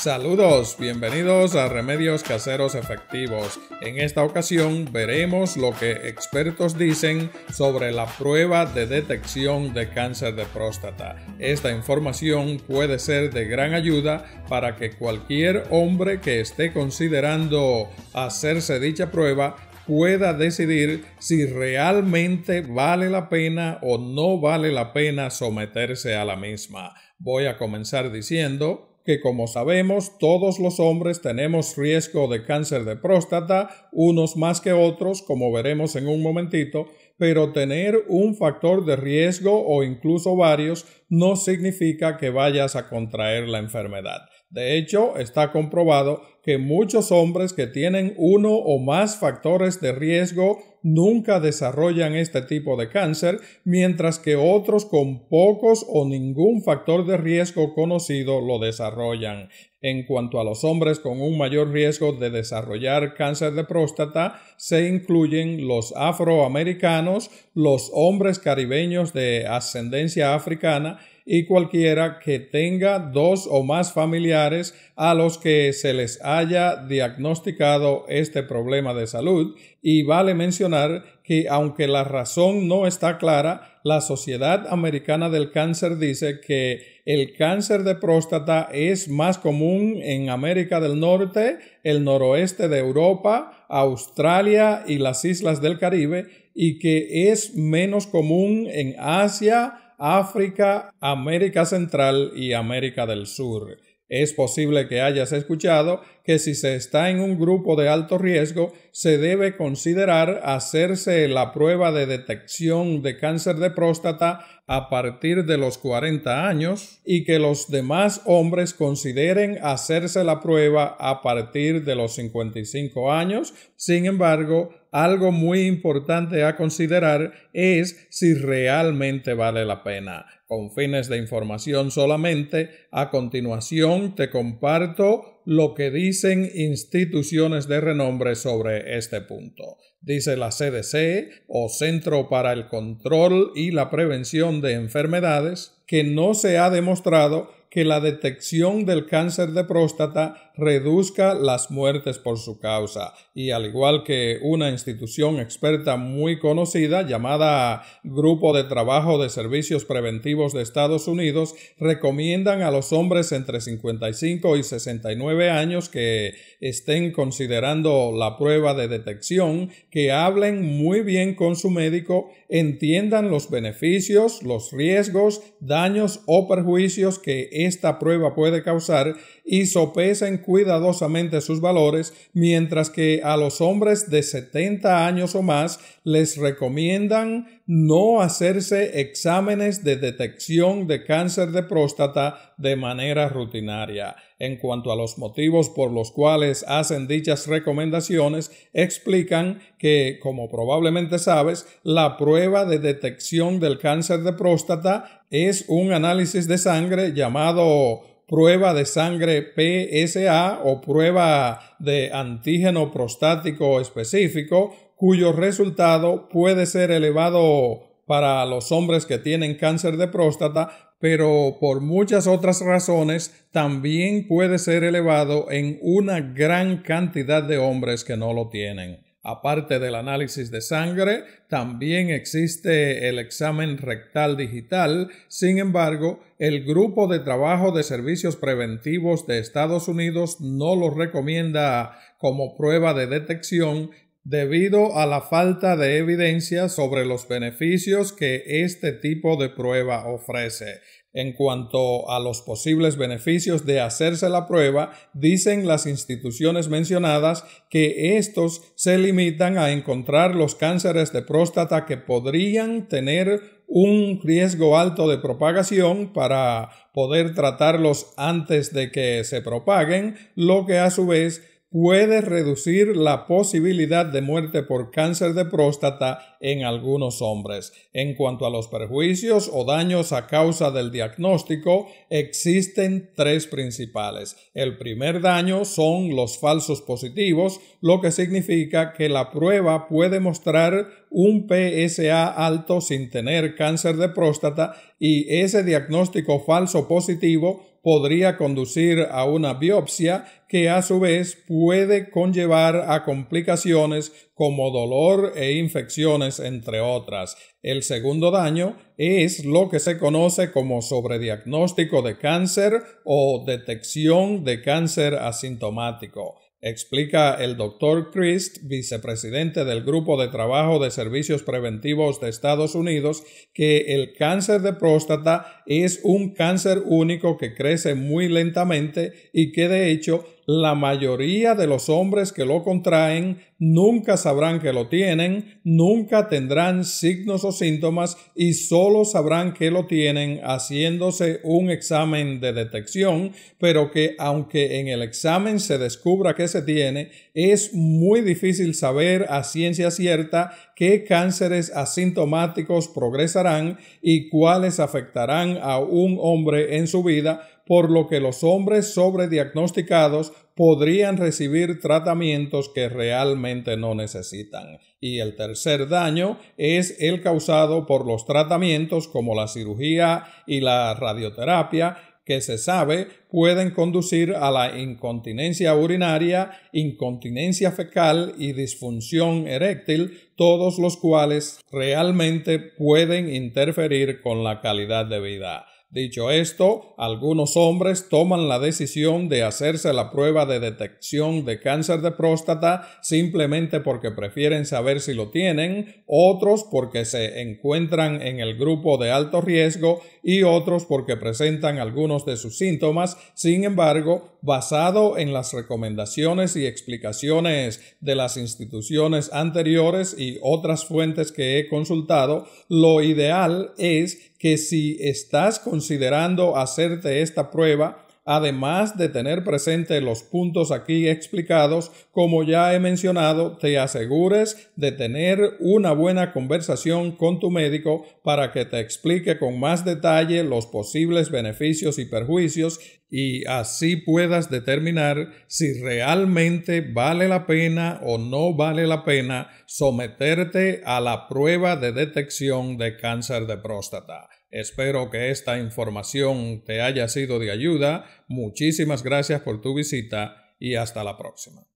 Saludos, bienvenidos a Remedios Caseros Efectivos. En esta ocasión veremos lo que expertos dicen sobre la prueba de detección de cáncer de próstata. Esta información puede ser de gran ayuda para que cualquier hombre que esté considerando hacerse dicha prueba pueda decidir si realmente vale la pena o no vale la pena someterse a la misma. Voy a comenzar diciendo como sabemos todos los hombres tenemos riesgo de cáncer de próstata, unos más que otros, como veremos en un momentito, pero tener un factor de riesgo o incluso varios no significa que vayas a contraer la enfermedad. De hecho, está comprobado que muchos hombres que tienen uno o más factores de riesgo nunca desarrollan este tipo de cáncer, mientras que otros con pocos o ningún factor de riesgo conocido lo desarrollan. En cuanto a los hombres con un mayor riesgo de desarrollar cáncer de próstata, se incluyen los afroamericanos, los hombres caribeños de ascendencia africana y cualquiera que tenga dos o más familiares a los que se les haya diagnosticado este problema de salud y vale mencionar que aunque la razón no está clara, la Sociedad Americana del Cáncer dice que el cáncer de próstata es más común en América del Norte, el noroeste de Europa, Australia y las islas del Caribe y que es menos común en Asia, África, América Central y América del Sur. Es posible que hayas escuchado que si se está en un grupo de alto riesgo, se debe considerar hacerse la prueba de detección de cáncer de próstata a partir de los 40 años y que los demás hombres consideren hacerse la prueba a partir de los 55 años. Sin embargo, algo muy importante a considerar es si realmente vale la pena con fines de información solamente. A continuación te comparto lo que dicen instituciones de renombre sobre este punto. Dice la CDC o Centro para el Control y la Prevención de Enfermedades que no se ha demostrado que la detección del cáncer de próstata reduzca las muertes por su causa y al igual que una institución experta muy conocida llamada Grupo de Trabajo de Servicios Preventivos de Estados Unidos recomiendan a los hombres entre 55 y 69 años que estén considerando la prueba de detección que hablen muy bien con su médico, entiendan los beneficios, los riesgos, daños o perjuicios que esta prueba puede causar y sopesen cuidadosamente sus valores, mientras que a los hombres de 70 años o más les recomiendan no hacerse exámenes de detección de cáncer de próstata de manera rutinaria. En cuanto a los motivos por los cuales hacen dichas recomendaciones, explican que, como probablemente sabes, la prueba de detección del cáncer de próstata es un análisis de sangre llamado prueba de sangre PSA o prueba de antígeno prostático específico, cuyo resultado puede ser elevado para los hombres que tienen cáncer de próstata, pero por muchas otras razones también puede ser elevado en una gran cantidad de hombres que no lo tienen. Aparte del análisis de sangre, también existe el examen rectal digital. Sin embargo, el Grupo de Trabajo de Servicios Preventivos de Estados Unidos no lo recomienda como prueba de detección debido a la falta de evidencia sobre los beneficios que este tipo de prueba ofrece. En cuanto a los posibles beneficios de hacerse la prueba, dicen las instituciones mencionadas que estos se limitan a encontrar los cánceres de próstata que podrían tener un riesgo alto de propagación para poder tratarlos antes de que se propaguen, lo que a su vez puede reducir la posibilidad de muerte por cáncer de próstata en algunos hombres. En cuanto a los perjuicios o daños a causa del diagnóstico, existen tres principales. El primer daño son los falsos positivos, lo que significa que la prueba puede mostrar un PSA alto sin tener cáncer de próstata y ese diagnóstico falso positivo podría conducir a una biopsia que a su vez puede conllevar a complicaciones como dolor e infecciones, entre otras. El segundo daño es lo que se conoce como sobrediagnóstico de cáncer o detección de cáncer asintomático explica el doctor Christ, vicepresidente del Grupo de Trabajo de Servicios Preventivos de Estados Unidos, que el cáncer de próstata es un cáncer único que crece muy lentamente y que de hecho la mayoría de los hombres que lo contraen nunca sabrán que lo tienen, nunca tendrán signos o síntomas y solo sabrán que lo tienen haciéndose un examen de detección, pero que aunque en el examen se descubra que se tiene, es muy difícil saber a ciencia cierta qué cánceres asintomáticos progresarán y cuáles afectarán a un hombre en su vida por lo que los hombres sobrediagnosticados podrían recibir tratamientos que realmente no necesitan. Y el tercer daño es el causado por los tratamientos como la cirugía y la radioterapia, que se sabe pueden conducir a la incontinencia urinaria, incontinencia fecal y disfunción eréctil, todos los cuales realmente pueden interferir con la calidad de vida. Dicho esto, algunos hombres toman la decisión de hacerse la prueba de detección de cáncer de próstata simplemente porque prefieren saber si lo tienen, otros porque se encuentran en el grupo de alto riesgo y otros porque presentan algunos de sus síntomas. Sin embargo, basado en las recomendaciones y explicaciones de las instituciones anteriores y otras fuentes que he consultado, lo ideal es que si estás considerando hacerte esta prueba, además de tener presente los puntos aquí explicados, como ya he mencionado, te asegures de tener una buena conversación con tu médico para que te explique con más detalle los posibles beneficios y perjuicios y así puedas determinar si realmente vale la pena o no vale la pena someterte a la prueba de detección de cáncer de próstata. Espero que esta información te haya sido de ayuda. Muchísimas gracias por tu visita y hasta la próxima.